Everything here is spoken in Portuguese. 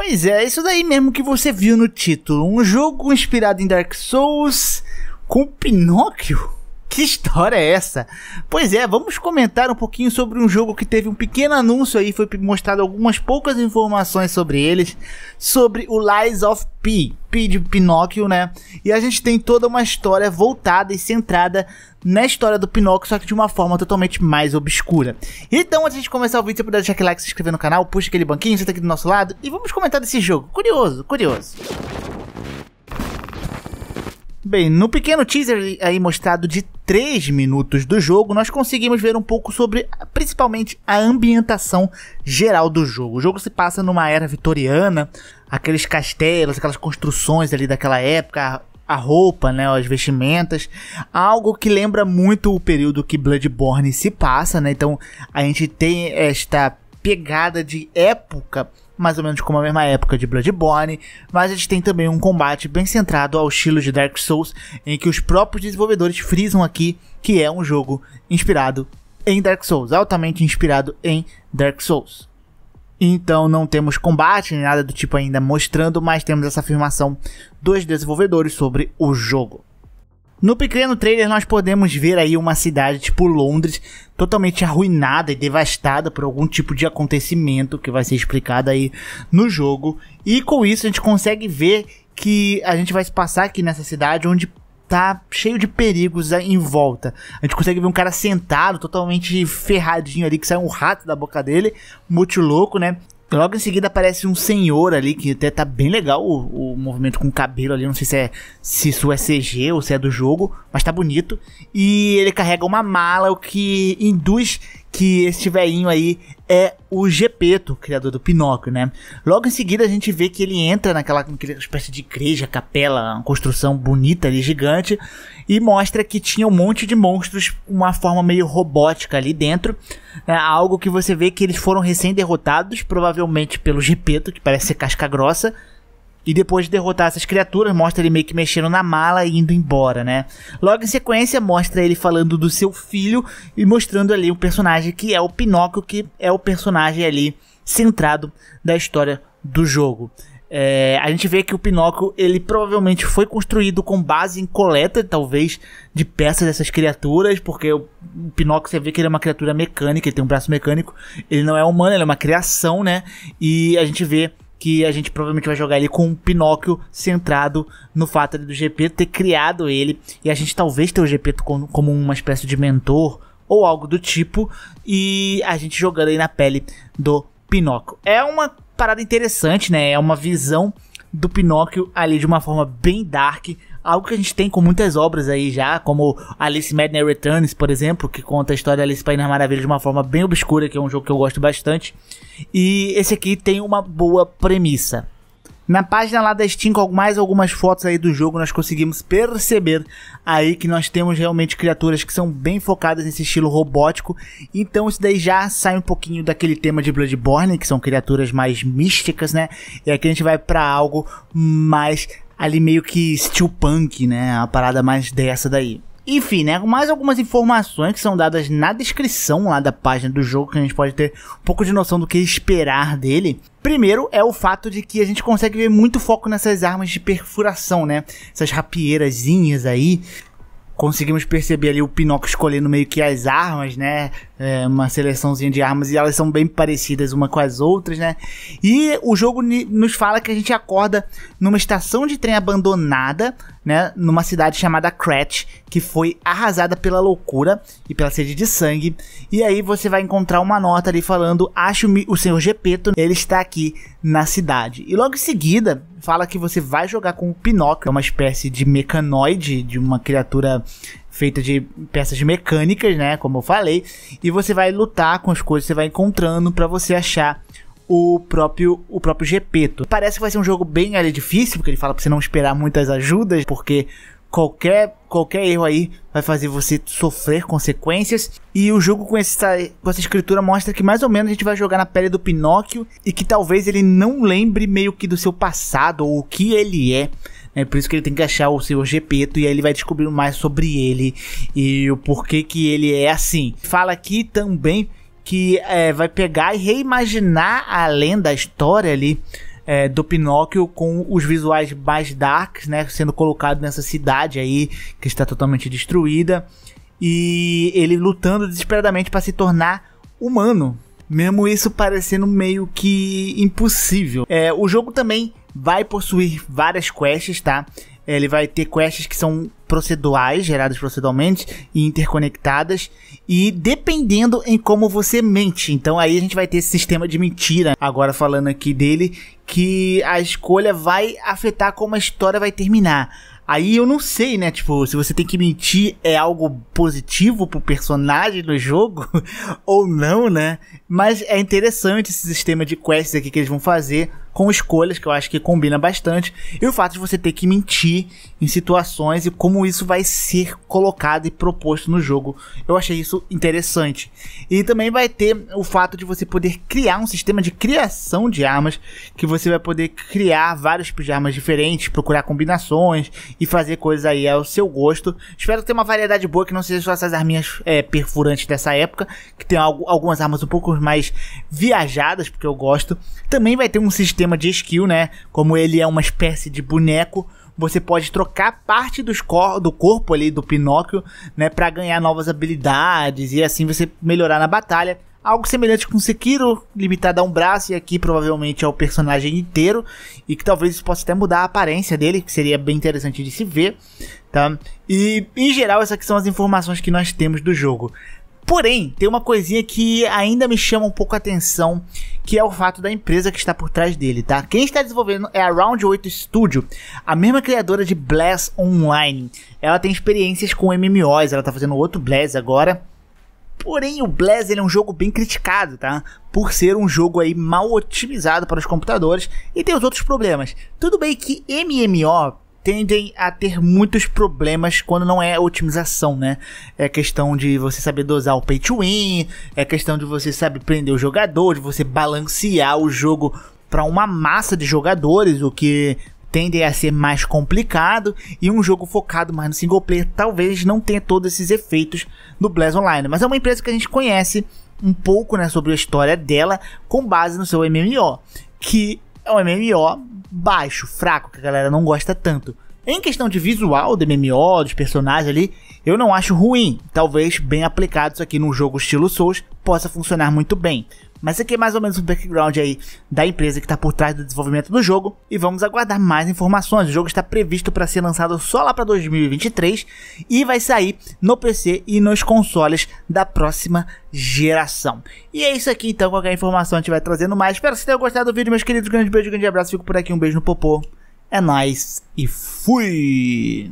Pois é, é, isso daí mesmo que você viu no título. Um jogo inspirado em Dark Souls com Pinóquio. Que história é essa? Pois é, vamos comentar um pouquinho sobre um jogo que teve um pequeno anúncio aí, foi mostrado algumas poucas informações sobre eles, sobre o Lies of P, P de Pinóquio, né? E a gente tem toda uma história voltada e centrada na história do Pinóquio, só que de uma forma totalmente mais obscura. Então, antes de começar o vídeo, você pode deixar aquele like, se inscrever no canal, puxa aquele banquinho, tá aqui do nosso lado e vamos comentar desse jogo. Curioso, curioso. Bem, no pequeno teaser aí mostrado de 3 minutos do jogo, nós conseguimos ver um pouco sobre principalmente a ambientação geral do jogo. O jogo se passa numa era vitoriana, aqueles castelos, aquelas construções ali daquela época, a roupa, né, as vestimentas, algo que lembra muito o período que Bloodborne se passa, né? Então a gente tem esta pegada de época mais ou menos como a mesma época de Bloodborne, mas gente tem também um combate bem centrado ao estilo de Dark Souls, em que os próprios desenvolvedores frisam aqui que é um jogo inspirado em Dark Souls, altamente inspirado em Dark Souls. Então não temos combate nem nada do tipo ainda mostrando, mas temos essa afirmação dos desenvolvedores sobre o jogo. No pequeno trailer nós podemos ver aí uma cidade tipo Londres totalmente arruinada e devastada por algum tipo de acontecimento que vai ser explicado aí no jogo. E com isso a gente consegue ver que a gente vai se passar aqui nessa cidade onde tá cheio de perigos em volta. A gente consegue ver um cara sentado, totalmente ferradinho ali, que sai um rato da boca dele, muito louco, né? Logo em seguida aparece um senhor ali, que até tá bem legal o, o movimento com o cabelo ali. Não sei se, é, se isso é CG ou se é do jogo, mas tá bonito. E ele carrega uma mala, o que induz que este velhinho aí é o Gepeto, criador do Pinóquio, né? Logo em seguida a gente vê que ele entra naquela, naquela espécie de igreja, capela, uma construção bonita ali, gigante, e mostra que tinha um monte de monstros com uma forma meio robótica ali dentro. É algo que você vê que eles foram recém-derrotados, provavelmente pelo Gepeto, que parece ser casca grossa, e depois de derrotar essas criaturas, mostra ele meio que mexendo na mala e indo embora, né? Logo em sequência, mostra ele falando do seu filho e mostrando ali um personagem que é o Pinóquio, que é o personagem ali centrado da história do jogo. É, a gente vê que o Pinóquio ele provavelmente foi construído com base em coleta, talvez, de peças dessas criaturas, porque o, o Pinóquio você vê que ele é uma criatura mecânica, ele tem um braço mecânico, ele não é humano, ele é uma criação, né? E a gente vê que a gente provavelmente vai jogar ele com um Pinóquio centrado no fato do GP ter criado ele e a gente talvez ter o GP como, como uma espécie de mentor ou algo do tipo e a gente jogando aí na pele do Pinóquio. É uma parada interessante, né? É uma visão do Pinóquio ali de uma forma bem dark, algo que a gente tem com muitas obras aí já, como Alice Madness Returns, por exemplo, que conta a história da Alice País nas Maravilhas de uma forma bem obscura, que é um jogo que eu gosto bastante. E esse aqui tem uma boa premissa. Na página lá da Steam, com mais algumas fotos aí do jogo, nós conseguimos perceber aí que nós temos realmente criaturas que são bem focadas nesse estilo robótico. Então isso daí já sai um pouquinho daquele tema de Bloodborne, que são criaturas mais místicas, né? E aqui a gente vai para algo mais ali meio que steel punk, né? A parada mais dessa daí. Enfim, né? Mais algumas informações que são dadas na descrição lá da página do jogo, que a gente pode ter um pouco de noção do que esperar dele. Primeiro é o fato de que a gente consegue ver muito foco nessas armas de perfuração, né? Essas rapieirazinhas aí conseguimos perceber ali o Pinóquio escolhendo meio que as armas, né? É uma seleçãozinha de armas e elas são bem parecidas uma com as outras, né? E o jogo nos fala que a gente acorda numa estação de trem abandonada, né? Numa cidade chamada Cratch, que foi arrasada pela loucura e pela sede de sangue. E aí você vai encontrar uma nota ali falando: Acho o senhor Gepeto, ele está aqui na cidade. E logo em seguida, fala que você vai jogar com o Pinóquio, é uma espécie de mecanoide, de uma criatura feita de peças mecânicas, né, como eu falei, e você vai lutar com as coisas você vai encontrando para você achar o próprio o próprio Gepeto. Parece que vai ser um jogo bem ali, é, difícil, porque ele fala para você não esperar muitas ajudas, porque qualquer qualquer erro aí vai fazer você sofrer consequências. E o jogo com essa, com essa escritura mostra que mais ou menos a gente vai jogar na pele do Pinóquio e que talvez ele não lembre meio que do seu passado ou o que ele é. É por isso que ele tem que achar o seu Gepeto e aí ele vai descobrir mais sobre ele e o porquê que ele é assim. Fala aqui também que é, vai pegar e reimaginar a lenda, a história ali é, do Pinóquio com os visuais mais darks, né, sendo colocado nessa cidade aí que está totalmente destruída e ele lutando desesperadamente para se tornar humano. Mesmo isso parecendo meio que impossível. É, o jogo também vai possuir várias quests, tá? Ele vai ter quests que são proceduais geradas proceduralmente e interconectadas, e dependendo em como você mente. Então aí a gente vai ter esse sistema de mentira, agora falando aqui dele, que a escolha vai afetar como a história vai terminar. Aí eu não sei, né? Tipo, se você tem que mentir é algo positivo pro personagem do jogo ou não, né? Mas é interessante esse sistema de quests aqui que eles vão fazer com escolhas, que eu acho que combina bastante, e o fato de você ter que mentir em situações e como isso vai ser colocado e proposto no jogo. Eu achei isso interessante. E também vai ter o fato de você poder criar um sistema de criação de armas, que você vai poder criar vários tipos de armas diferentes, procurar combinações e fazer coisas aí ao seu gosto. Espero ter uma variedade boa que não seja só essas arminhas é, perfurantes dessa época, que tem algumas armas um pouco mais viajadas, porque eu gosto. Também vai ter um sistema sistema de skill, né? Como ele é uma espécie de boneco, você pode trocar parte do, do corpo ali do Pinóquio, né, para ganhar novas habilidades e assim você melhorar na batalha. Algo semelhante com Sekiro, limitado a um braço, e aqui provavelmente é o personagem inteiro, e que talvez isso possa até mudar a aparência dele, que seria bem interessante de se ver, tá? E, em geral, essas são as informações que nós temos do jogo. Porém, tem uma coisinha que ainda me chama um pouco a atenção, que é o fato da empresa que está por trás dele, tá? Quem está desenvolvendo é a Round 8 Studio, a mesma criadora de Blast Online. Ela tem experiências com MMOs, ela tá fazendo outro Blast agora. Porém, o Blaz é um jogo bem criticado, tá? Por ser um jogo aí mal otimizado para os computadores e tem os outros problemas. Tudo bem que MMO tendem a ter muitos problemas quando não é otimização, né? É questão de você saber dosar o pay to win, é questão de você saber prender o jogador, de você balancear o jogo para uma massa de jogadores, o que tende a ser mais complicado e um jogo focado mais no single player talvez não tenha todos esses efeitos do Blazz Online, mas é uma empresa que a gente conhece um pouco, né, sobre a história dela com base no seu MMO, que é um MMO baixo, fraco, que a galera não gosta tanto. Em questão de visual do MMO, dos personagens ali, eu não acho ruim. Talvez bem aplicados aqui num jogo estilo Souls possa funcionar muito bem. Mas aqui é mais ou menos o um background aí da empresa que está por trás do desenvolvimento do jogo e vamos aguardar mais informações. O jogo está previsto para ser lançado só lá para 2023 e vai sair no PC e nos consoles da próxima geração. E é isso aqui então, qualquer informação a gente vai trazendo mais. Espero que vocês tenham gostado do vídeo, meus queridos. Grande beijo, grande abraço. Fico por aqui, um beijo no popô. É nice e fui!